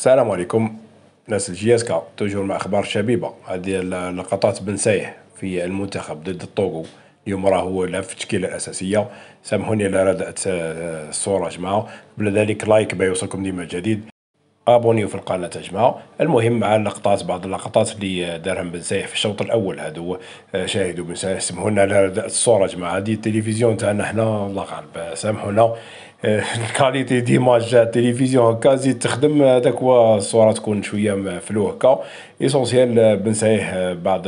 السلام عليكم ناس الجياسكا توجور مع اخبار شبيبه هذه لقطات بن سايح في المنتخب ضد الطوغو اليوم راه هو لعب في التشكيله الاساسيه سامحوني على ردات آه، الصوره جماعه قبل ذلك لايك باش يوصلكم ديما جديد ابونيو في القناه يا جماعه المهم مع اللقطات بعض اللقطات اللي دارهم بن سايح في الشوط الاول هذا هو آه، شاهدوا بن سايح سمحوا على الصوره جماعه هذه التلفزيون تاعنا حنا الله غالب سامحونا الكاليتي ديماج تاع التلفزيون هكا زيد تخدم هذاك هو الصوره تكون شويه فلو هكا ايسونسيال بن بعض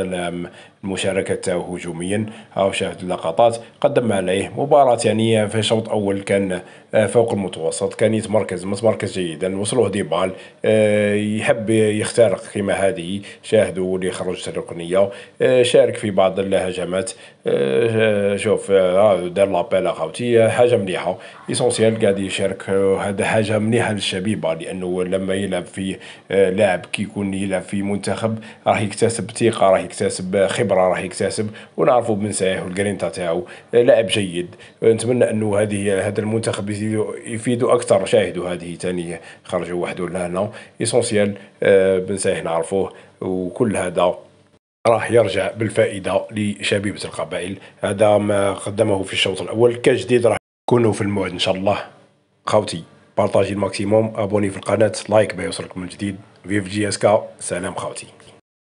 المشاركه تاعو هجوميا او شاهد اللقطات قدم عليه مباراه يعني في الشوط الاول كان فوق المتوسط كان يتمركز متمركز جيدا وصلوه دي بال آه، يحب يخترق كما هذه شاهدوا اللي خرجت الركنيه آه، شارك في بعض الهجمات آه، شوف دار لابيل اخوتي حاجه مليحه ايسونسيال مارسيال قاعد يشارك آه، هذا حاجه مليحه للشبيبه لانه لما يلعب في آه، لاعب كيكون يلعب في منتخب راح يكتسب ثقه راح يكتسب خبره راح يكتسب ونعرفوا بن سايح والجرينتا تاعو آه، لاعب جيد نتمنى انه هذه هذا المنتخب يفيدوا اكثر شاهدوا هذه ثانيه خرجوا وحده لهنا ايسونسيال بن سايح نعرفوه وكل هذا راح يرجع بالفائده لشبيبه القبائل هذا ما قدمه في الشوط الاول كجديد راح كونوا في الموعد ان شاء الله خوتي بارطاجي الماكسيموم ابوني في القناه لايك بيوصلك من جديد فيف جي اس كا سلام خوتي